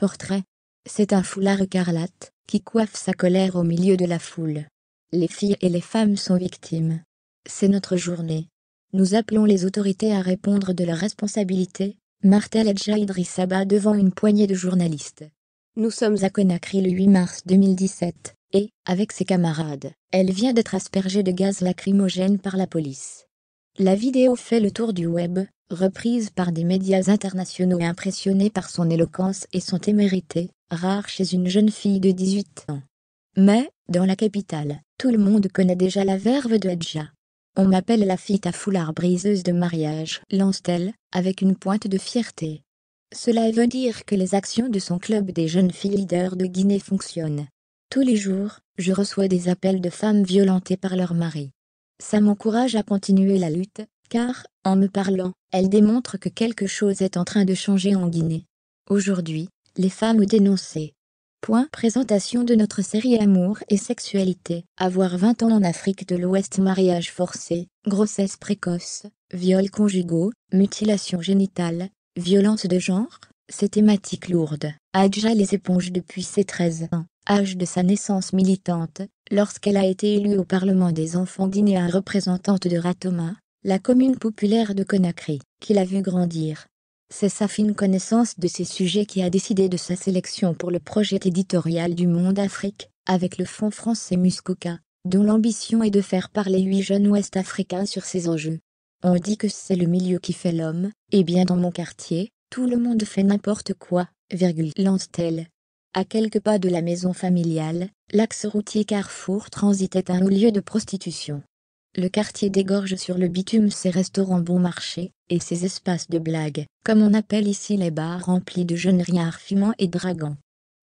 portrait. C'est un foulard écarlate, qui coiffe sa colère au milieu de la foule. Les filles et les femmes sont victimes. C'est notre journée. Nous appelons les autorités à répondre de leurs responsabilités, Martel Edja Idrissaba devant une poignée de journalistes. Nous sommes à Conakry le 8 mars 2017, et, avec ses camarades, elle vient d'être aspergée de gaz lacrymogène par la police. La vidéo fait le tour du web, reprise par des médias internationaux et impressionnés par son éloquence et son témérité, rare chez une jeune fille de 18 ans. Mais, dans la capitale, tout le monde connaît déjà la verve de Adja. On m'appelle la fille à foulard briseuse de mariage, lance-t-elle, avec une pointe de fierté. Cela veut dire que les actions de son club des jeunes filles leaders de Guinée fonctionnent. Tous les jours, je reçois des appels de femmes violentées par leur mari. Ça m'encourage à continuer la lutte, car, en me parlant, elle démontre que quelque chose est en train de changer en Guinée. Aujourd'hui, les femmes dénoncées. Point présentation de notre série Amour et sexualité. Avoir 20 ans en Afrique de l'Ouest mariage forcé, grossesse précoce, viols conjugaux, mutilation génitale, violence de genre, ces thématiques lourdes, Adja les éponge depuis ses 13 ans, âge de sa naissance militante, lorsqu'elle a été élue au Parlement des enfants d'Inéa représentante de Ratoma, la commune populaire de Conakry, qu'il a vu grandir. C'est sa fine connaissance de ces sujets qui a décidé de sa sélection pour le projet éditorial du Monde Afrique, avec le Fonds français Muskoka, dont l'ambition est de faire parler huit jeunes Ouest-Africains sur ces enjeux. On dit que c'est le milieu qui fait l'homme, et bien dans mon quartier, tout le monde fait n'importe quoi, virgule, lance-t-elle. À quelques pas de la maison familiale, l'axe routier Carrefour transitait un haut lieu de prostitution. Le quartier dégorge sur le bitume ses restaurants bon marché, et ses espaces de blagues, comme on appelle ici les bars remplis de jeunes riards fumants et dragons.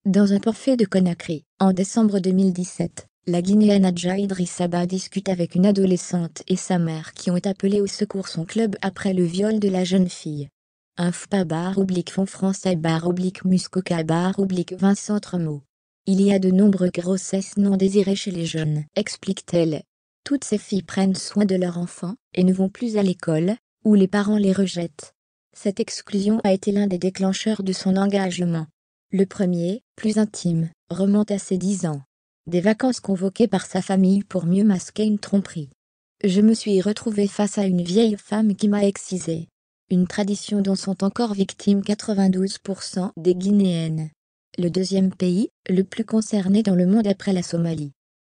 Dans un parfait de Conakry, en décembre 2017, la Guinéenne Adja Idrisaba discute avec une adolescente et sa mère qui ont appelé au secours son club après le viol de la jeune fille fpa bar oblique fond français bar oblique muscoca bar oblique Vincent Tremot. Il y a de nombreuses grossesses non désirées chez les jeunes, explique-t-elle. Toutes ces filles prennent soin de leurs enfants et ne vont plus à l'école, où les parents les rejettent. Cette exclusion a été l'un des déclencheurs de son engagement. Le premier, plus intime, remonte à ses dix ans. Des vacances convoquées par sa famille pour mieux masquer une tromperie. Je me suis retrouvée face à une vieille femme qui m'a excisée une tradition dont sont encore victimes 92% des Guinéennes. Le deuxième pays, le plus concerné dans le monde après la Somalie.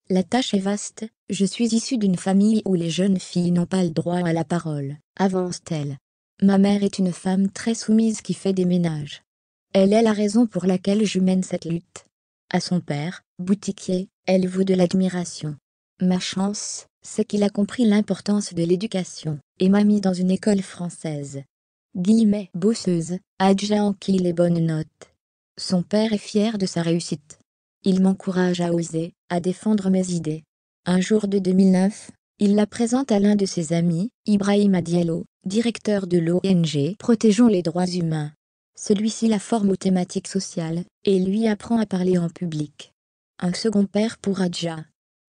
La tâche est vaste, je suis issue d'une famille où les jeunes filles n'ont pas le droit à la parole, avance-t-elle. Ma mère est une femme très soumise qui fait des ménages. Elle est la raison pour laquelle je mène cette lutte. À son père, boutiquier, elle vaut de l'admiration. Ma chance, c'est qu'il a compris l'importance de l'éducation, et m'a mis dans une école française. Guillemets bosseuse, Adja en qui les bonnes notes. Son père est fier de sa réussite. Il m'encourage à oser, à défendre mes idées. Un jour de 2009, il la présente à l'un de ses amis, Ibrahim Adiello, directeur de l'ONG Protégeons les droits humains. Celui-ci la forme aux thématiques sociales et lui apprend à parler en public. Un second père pour Adja,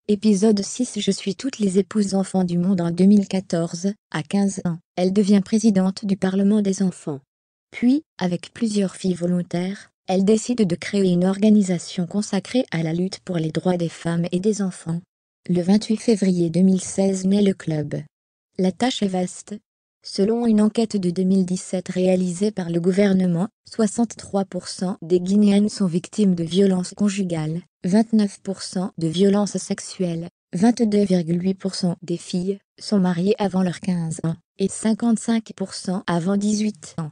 Épisode 6 Je suis toutes les épouses enfants du monde en 2014, à 15 ans, elle devient présidente du Parlement des enfants. Puis, avec plusieurs filles volontaires, elle décide de créer une organisation consacrée à la lutte pour les droits des femmes et des enfants. Le 28 février 2016 naît le club. La tâche est vaste, Selon une enquête de 2017 réalisée par le gouvernement, 63% des Guinéennes sont victimes de violences conjugales, 29% de violences sexuelles, 22,8% des filles sont mariées avant leurs 15 ans et 55% avant 18 ans.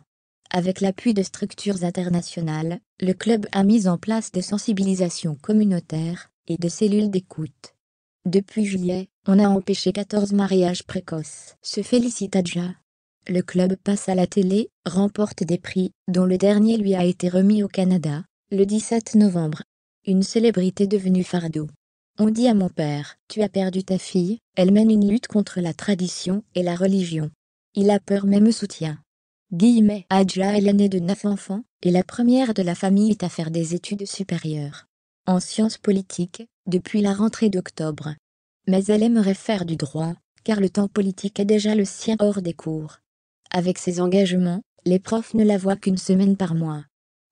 Avec l'appui de structures internationales, le club a mis en place des sensibilisations communautaires et de cellules d'écoute. Depuis juillet, on a empêché 14 mariages précoces. Se félicite Adja. Le club passe à la télé, remporte des prix, dont le dernier lui a été remis au Canada, le 17 novembre. Une célébrité devenue fardeau. On dit à mon père, tu as perdu ta fille, elle mène une lutte contre la tradition et la religion. Il a peur mais me soutient. Guillemets Adja est l'aînée de neuf enfants, et la première de la famille est à faire des études supérieures. En sciences politiques, depuis la rentrée d'octobre. Mais elle aimerait faire du droit, car le temps politique est déjà le sien hors des cours. Avec ses engagements, les profs ne la voient qu'une semaine par mois.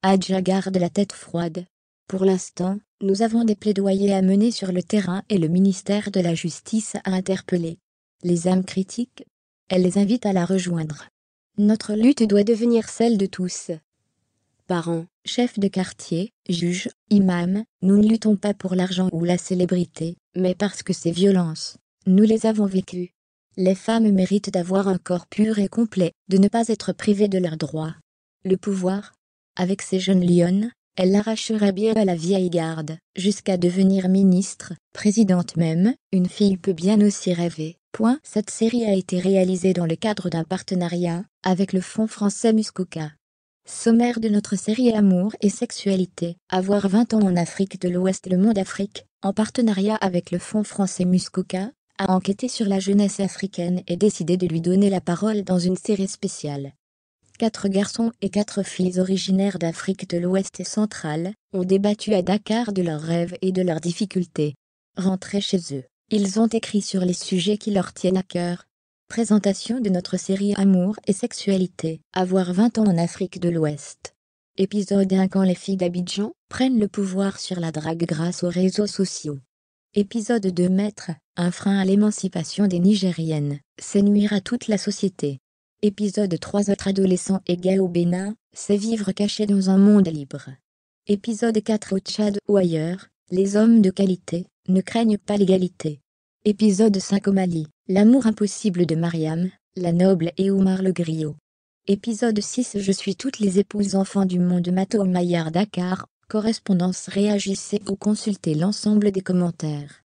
Adja garde la tête froide. Pour l'instant, nous avons des plaidoyers à mener sur le terrain et le ministère de la Justice a interpellé Les âmes critiques Elle les invite à la rejoindre. Notre lutte doit devenir celle de tous. Parents, chefs de quartier, juges, imams, nous ne luttons pas pour l'argent ou la célébrité, mais parce que ces violences, nous les avons vécues. Les femmes méritent d'avoir un corps pur et complet, de ne pas être privées de leurs droits. Le pouvoir Avec ces jeunes lionnes, elle l'arracheraient bien à la vieille garde, jusqu'à devenir ministre, présidente même, une fille peut bien aussi rêver. Cette série a été réalisée dans le cadre d'un partenariat avec le Fonds français Muskoka. Sommaire de notre série Amour et sexualité, avoir 20 ans en Afrique de l'Ouest, le monde Afrique, en partenariat avec le Fonds français Muskoka, a enquêté sur la jeunesse africaine et décidé de lui donner la parole dans une série spéciale. Quatre garçons et quatre filles originaires d'Afrique de l'Ouest et centrale ont débattu à Dakar de leurs rêves et de leurs difficultés. Rentrés chez eux, ils ont écrit sur les sujets qui leur tiennent à cœur. Présentation de notre série Amour et sexualité, avoir 20 ans en Afrique de l'Ouest. Épisode 1 quand les filles d'Abidjan prennent le pouvoir sur la drague grâce aux réseaux sociaux. Épisode 2 Maître, un frein à l'émancipation des Nigériennes, c'est nuire à toute la société. Épisode 3 Autre adolescent égal au Bénin, c'est vivre caché dans un monde libre. Épisode 4 Au Tchad ou ailleurs, les hommes de qualité ne craignent pas l'égalité. Épisode 5 Au Mali, l'amour impossible de Mariam, la noble et Omar le griot. Épisode 6 Je suis toutes les épouses enfants du monde Mato Maillard Dakar, correspondance réagissez ou consultez l'ensemble des commentaires.